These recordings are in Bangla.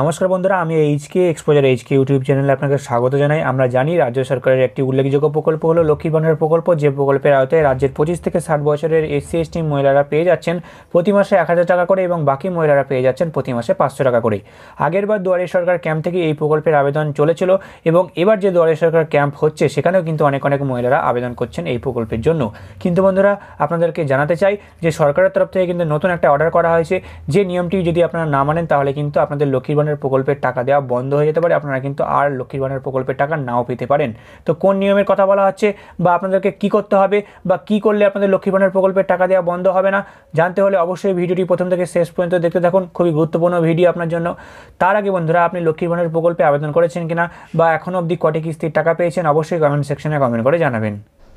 নমস্কার বন্ধুরা আমি এইচকে এক্সপোজার এইচকে ইউটিউব চ্যানেলে আপনাকে স্বাগত জানাই আমরা জানি রাজ্য সরকারের একটি উল্লেখযোগ্য প্রকল্প হলো লক্ষ্মী ভাণ্ডার প্রকল্প যে প্রকল্পের আওতায় রাজ্যের পঁচিশ থেকে ষাট বছরের এসসি এসটি মহিলারা পেয়ে যাচ্ছেন প্রতি মাসে এক হাজার টাকা করে এবং বাকি মহিলারা পেয়ে যাচ্ছেন প্রতি মাসে পাঁচশো টাকা করে আগেরবার দুয়ারে সরকার ক্যাম্প থেকে এই প্রকল্পের আবেদন চলেছিল এবং এবার যে দুয়ারে সরকার ক্যাম্প হচ্ছে সেখানেও কিন্তু অনেক অনেক মহিলারা আবেদন করছেন এই প্রকল্পের জন্য কিন্তু বন্ধুরা আপনাদেরকে জানাতে চাই যে সরকারের তরফ থেকে কিন্তু নতুন একটা অর্ডার করা হয়েছে যে নিয়মটি যদি আপনারা না মানেন তাহলে কিন্তু আপনাদের লক্ষ্মীর লক্ষ্মীর প্রকল্পের টাকা দেওয়া বন্ধ হয়ে যেতে পারে আপনারা কিন্তু আর লক্ষ্মীর প্রকল্পের টাকা নাও পেতে পারেন তো কোন নিয়মের কথা বলা হচ্ছে বা আপনাদেরকে কি করতে হবে বা কি করলে আপনাদের লক্ষ্মী প্রকল্পের টাকা দেওয়া বন্ধ হবে না জানতে হলে অবশ্যই ভিডিওটি প্রথম থেকে শেষ পর্যন্ত দেখতে থাকুন খুবই গুরুত্বপূর্ণ ভিডিও আপনার জন্য তার আগে বন্ধুরা আপনি লক্ষ্মীর প্রকল্পে আবেদন করেছেন কিনা বা এখনও অবধি কটি কিস্তির টাকা পেয়েছেন অবশ্যই কমেন্ট সেকশনে কমেন্ট করে জানাবেন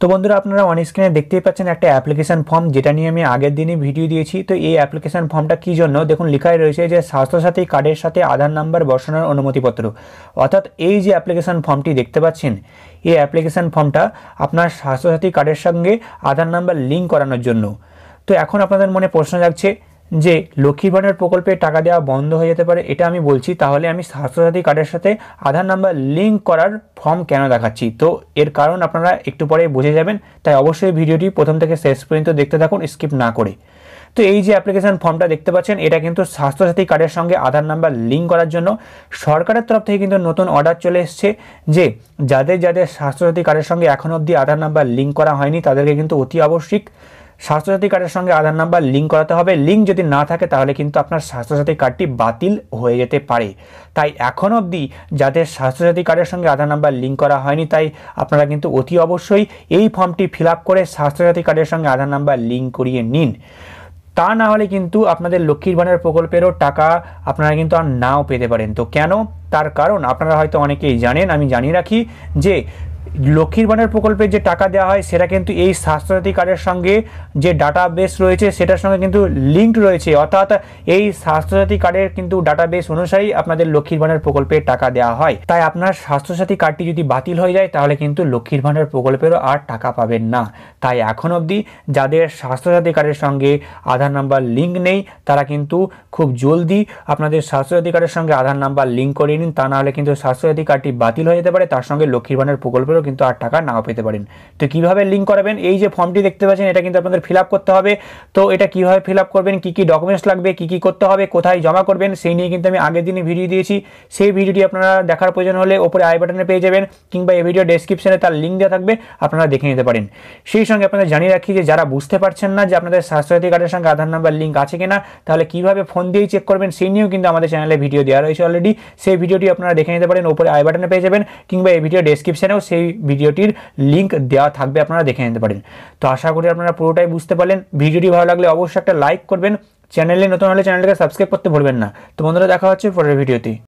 তো বন্ধুরা আপনারা অন স্ক্রিনে দেখতেই পাচ্ছেন একটা অ্যাপ্লিকেশন ফর্ম যেটা নিয়ে আমি আগের দিনই ভিডিও দিয়েছি তো এই অ্যাপ্লিকেশন ফর্মটা কী জন্য দেখুন লেখাই রয়েছে যে স্বাস্থ্যসাথী কার্ডের সাথে আধার নাম্বার বসানোর অনুমতিপত্র অর্থাৎ এই যে অ্যাপ্লিকেশন ফর্মটি দেখতে পাচ্ছেন এই অ্যাপ্লিকেশন ফর্মটা আপনার স্বাস্থ্যসাথী কার্ডের সঙ্গে আধার নাম্বার লিঙ্ক করানোর জন্য তো এখন আপনাদের মনে প্রশ্ন যাচ্ছে যে লক্ষ্মী ভাণ্ডার প্রকল্পে টাকা দেওয়া বন্ধ হয়ে যেতে পারে এটা আমি বলছি তাহলে আমি স্বাস্থ্যসাথী কার্ডের সাথে আধার নাম্বার লিঙ্ক করার ফর্ম কেন দেখাচ্ছি তো এর কারণ আপনারা একটু পরে বুঝে যাবেন তাই অবশ্যই ভিডিওটি প্রথম থেকে শেষ পর্যন্ত দেখতে থাকুন স্কিপ না করে তো এই যে অ্যাপ্লিকেশান ফর্মটা দেখতে পাচ্ছেন এটা কিন্তু স্বাস্থ্যসাথী কার্ডের সঙ্গে আধার নাম্বার লিঙ্ক করার জন্য সরকারের তরফ থেকে কিন্তু নতুন অর্ডার চলে এসছে যে যাদের যাদের স্বাস্থ্যসাথী কার্ডের সঙ্গে এখন অবধি আধার নাম্বার লিঙ্ক করা হয়নি তাদেরকে কিন্তু অতি আবশ্যিক স্বাস্থ্যসাথী কার্ডের সঙ্গে আধার নাম্বার লিঙ্ক করাতে হবে লিঙ্ক যদি না থাকে তাহলে কিন্তু আপনার স্বাস্থ্যসাথী কার্ডটি বাতিল হয়ে যেতে পারে তাই এখন অবধি যাদের স্বাস্থ্যসাথী কার্ডের সঙ্গে আধার নাম্বার লিঙ্ক করা হয়নি তাই আপনারা কিন্তু অতি অবশ্যই এই ফর্মটি ফিল করে স্বাস্থ্যসাথী কার্ডের সঙ্গে আধার নাম্বার লিঙ্ক করিয়ে নিন তা না হলে কিন্তু আপনাদের লক্ষ্মীর ভাণ্ডার প্রকল্পেরও টাকা আপনারা কিন্তু আর নাও পেতে পারেন তো কেন তার কারণ আপনারা হয়তো অনেকেই জানেন আমি জানিয়ে রাখি যে লক্ষ্মীর বানের প্রকল্পে যে টাকা দেওয়া হয় সেটা কিন্তু এই স্বাস্থ্যসাথী কার্ডের সঙ্গে যে ডাটা বেস রয়েছে সেটার সঙ্গে কিন্তু লিঙ্কড রয়েছে অর্থাৎ এই স্বাস্থ্যসাথী কার্ডের কিন্তু ডাটা বেস অনুসারেই আপনাদের লক্ষ্মীর বানের প্রকল্পে টাকা দেওয়া হয় তাই আপনার স্বাস্থ্যসাথী কার্ডটি যদি বাতিল হয়ে যায় তাহলে কিন্তু লক্ষ্মীর ভাণ্ডার প্রকল্পেরও আর টাকা পাবেন না তাই এখন অবধি যাদের স্বাস্থ্যসাথী কার্ডের সঙ্গে আধার নাম্বার লিঙ্ক নেই তারা কিন্তু খুব জলদি আপনাদের স্বাস্থ্যসাথী কার্ডের সঙ্গে আধার নাম্বার লিঙ্ক করিয়ে নিন তা নাহলে কিন্তু স্বাস্থ্যসাথী কার্ডটি বাতিল হয়ে যেতে পারে তার সঙ্গে লক্ষ্মীর ভাণ্ডার প্রকল্পেরও কিন্তু আর টাকা নাও পেতে পারেন তো কিভাবে লিঙ্ক করাবেন এই যে ফর্মটি দেখতে পাচ্ছেন এটা কিন্তু আপনাদের ফিল করতে হবে তো এটা কিভাবে ফিল করবেন কি কি ডকুমেন্টস লাগবে কি কি করতে হবে কোথায় জমা করবেন সেই নিয়ে কিন্তু আমি আগের দিনে ভিডিও দিয়েছি সেই ভিডিওটি আপনারা দেখার প্রয়োজন হলে ওপরে আই বাটনে পেয়ে যাবেন কিংবা এই ভিডিও ডেসক্রিপশনে তার লিঙ্ক দেওয়া থাকবে আপনারা দেখে নিতে পারেন সেই সঙ্গে আপনাদের জানিয়ে রাখি যে যারা বুঝতে পারছেন না যে আপনাদের স্বাস্থ্যসাথী কার্ডের সঙ্গে আধার নাম্বার লিঙ্ক আছে কিনা তাহলে কিভাবে ফোন দিয়েই চেক করবেন সেই নিয়েও কিন্তু আমাদের চ্যানেলে ভিডিও দেওয়া রয়েছে অলরেডি সেই ভিডিওটি আপনারা দেখে নিতে পারেন ওপরে আই বাটনে পেয়ে যাবেন কিংবা এই ভিডিও ডেসক্রিপশনেও সেই ভিডিওটির লিঙ্ক দেওয়া থাকবে আপনারা দেখে নিতে পারেন তো আশা করি আপনারা পুরোটাই বুঝতে পারলেন ভিডিওটি ভালো লাগলে অবশ্যই একটা লাইক করবেন চ্যানেলে নতুন হলে চ্যানেলটাকে সাবস্ক্রাইব করতে ভুলবেন না তো বন্ধুরা দেখা হচ্ছে পরের ভিডিওতে